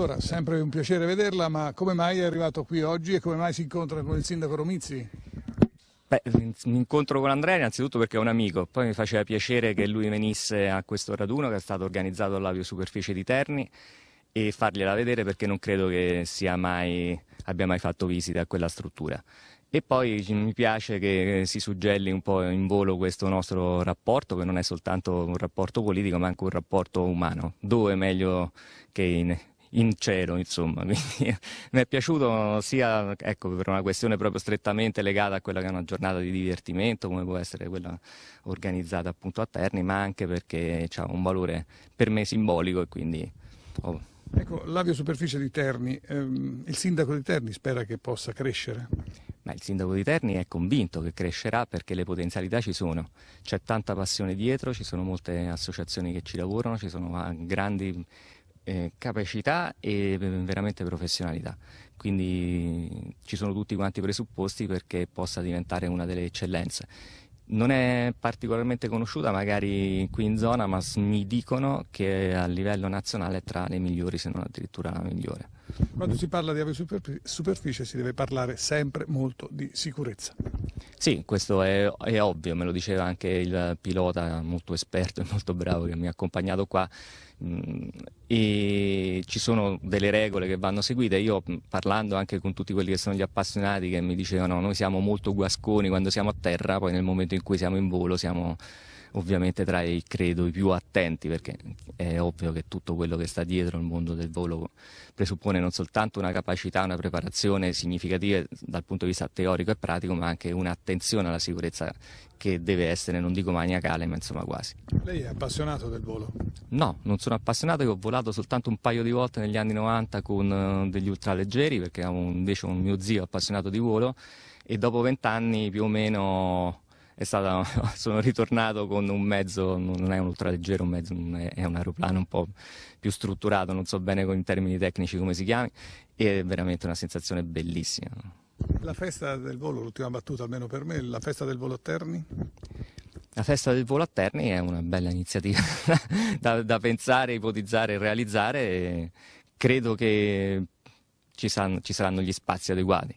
Allora, sempre un piacere vederla, ma come mai è arrivato qui oggi e come mai si incontra con il sindaco Romizzi? Beh, mi incontro con Andrea innanzitutto perché è un amico, poi mi faceva piacere che lui venisse a questo raduno che è stato organizzato all'aviosuperficie di Terni e fargliela vedere perché non credo che mai, abbia mai fatto visita a quella struttura. E poi mi piace che si suggelli un po' in volo questo nostro rapporto, che non è soltanto un rapporto politico, ma anche un rapporto umano. Dove meglio che in, in cielo, insomma. Quindi mi è piaciuto sia ecco, per una questione proprio strettamente legata a quella che è una giornata di divertimento, come può essere quella organizzata appunto a Terni, ma anche perché ha un valore per me simbolico e quindi... Oh. Ecco, l'avio superficie di Terni, ehm, il sindaco di Terni spera che possa crescere? Ma il sindaco di Terni è convinto che crescerà perché le potenzialità ci sono, c'è tanta passione dietro, ci sono molte associazioni che ci lavorano, ci sono ah, grandi eh, capacità e eh, veramente professionalità. Quindi ci sono tutti quanti i presupposti perché possa diventare una delle eccellenze. Non è particolarmente conosciuta magari qui in zona, ma mi dicono che a livello nazionale è tra le migliori, se non addirittura la migliore. Quando si parla di ave superficie si deve parlare sempre molto di sicurezza. Sì, questo è, è, ovvio, me lo diceva anche il pilota molto esperto e molto bravo che mi ha accompagnato qua. Mm, e ci sono delle regole che vanno seguite. Io mm, parlando anche con tutti quelli che sono gli appassionati che mi dicevano noi siamo molto guasconi quando siamo a terra, poi nel momento in cui siamo in volo siamo ovviamente tra i credo i più attenti perché è ovvio che tutto quello che sta dietro il mondo del volo presuppone non soltanto una capacità, una preparazione significativa dal punto di vista teorico e pratico ma anche un'attenzione alla sicurezza che deve essere, non dico maniacale, ma insomma quasi. Lei è appassionato del volo? No, non sono appassionato, io ho volato soltanto un paio di volte negli anni 90 con eh, degli ultraleggeri perché avevo invece un mio zio appassionato di volo e dopo vent'anni più o meno stata, sono ritornato con un mezzo, non è un ultraleggero, un mezzo, è un aeroplano un po' più strutturato, non so bene in termini tecnici come si chiami, e è veramente una sensazione bellissima. La festa del volo, l'ultima battuta almeno per me, la festa del volo a Terni? La festa del volo a Terni è una bella iniziativa da, da pensare, ipotizzare e realizzare. credo che ci saranno, ci saranno gli spazi adeguati.